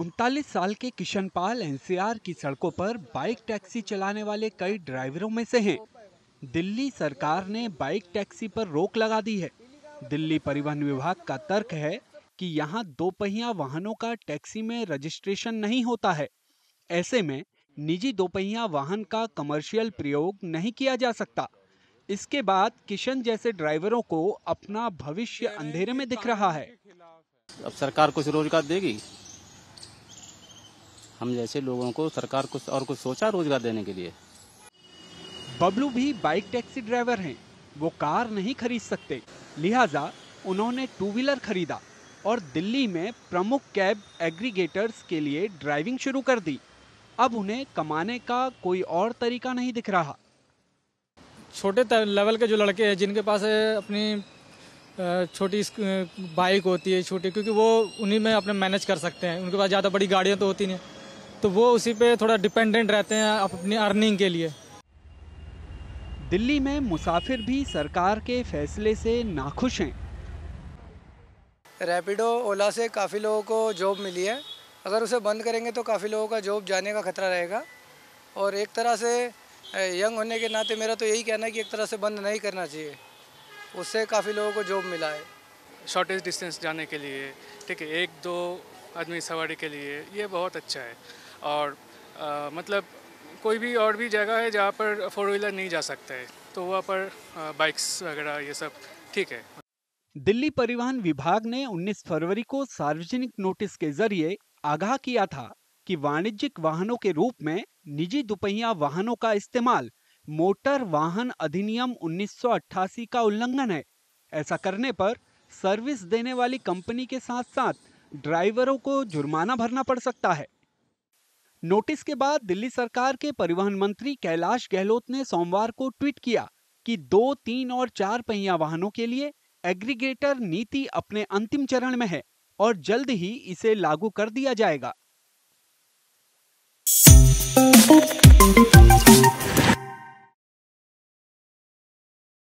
उनतालीस साल के किशन पाल एनसीआर की सड़कों पर बाइक टैक्सी चलाने वाले कई ड्राइवरों में से हैं दिल्ली सरकार ने बाइक टैक्सी पर रोक लगा दी है दिल्ली परिवहन विभाग का तर्क है कि यहाँ दो पहिया वाहनों का टैक्सी में रजिस्ट्रेशन नहीं होता है ऐसे में निजी दोपहिया वाहन का कमर्शियल प्रयोग नहीं किया जा सकता इसके बाद किशन जैसे ड्राइवरों को अपना भविष्य अंधेरे में दिख रहा है अब सरकार कुछ रोजगार देगी हम जैसे लोगों को सरकार कुछ और कुछ सोचा रोजगार देने के लिए बबलू भी बाइक टैक्सी ड्राइवर हैं वो कार नहीं खरीद सकते लिहाजा उन्होंने टू व्हीलर खरीदा और दिल्ली में प्रमुख कैब एग्रीगेटर्स के लिए ड्राइविंग शुरू कर दी अब उन्हें कमाने का कोई और तरीका नहीं दिख रहा छोटे लेवल के जो लड़के हैं जिनके पास अपनी छोटी बाइक होती है छोटी क्योंकि वो उन्हीं में अपने मैनेज कर सकते हैं उनके पास ज़्यादा बड़ी गाड़ियाँ तो होती नहीं तो वो उसी पे थोड़ा डिपेंडेंट रहते हैं अपनी अर्निंग के लिए दिल्ली में मुसाफिर भी सरकार के फैसले से नाखुश हैं रैपिडो ओला से काफ़ी लोगों को जॉब मिली है अगर उसे बंद करेंगे तो काफ़ी लोगों का जॉब जाने का खतरा रहेगा और एक तरह से यंग होने के नाते मेरा तो यही कहना है कि एक तरह से बंद नहीं करना चाहिए उससे काफ़ी लोगों को जॉब मिला है शॉर्टेज डिस्टेंस जाने के लिए ठीक है एक दो आदमी सवारी के लिए ये बहुत अच्छा है और आ, मतलब कोई भी और भी जगह है जहाँ पर फोर व्हीलर नहीं जा सकते है तो वहाँ पर बाइक्स वगैरह ये सब ठीक है दिल्ली परिवहन विभाग ने 19 फरवरी को सार्वजनिक नोटिस के जरिए आगाह किया था कि वाणिज्यिक वाहनों के रूप में निजी दुपहिया वाहनों का इस्तेमाल मोटर वाहन अधिनियम 1988 का उल्लंघन है ऐसा करने पर सर्विस देने वाली कंपनी के साथ साथ ड्राइवरों को जुर्माना भरना पड़ सकता है नोटिस के बाद दिल्ली सरकार के परिवहन मंत्री कैलाश गहलोत ने सोमवार को ट्वीट किया कि दो तीन और चार पहिया वाहनों के लिए एग्रीगेटर नीति अपने अंतिम चरण में है और जल्द ही इसे लागू कर दिया जाएगा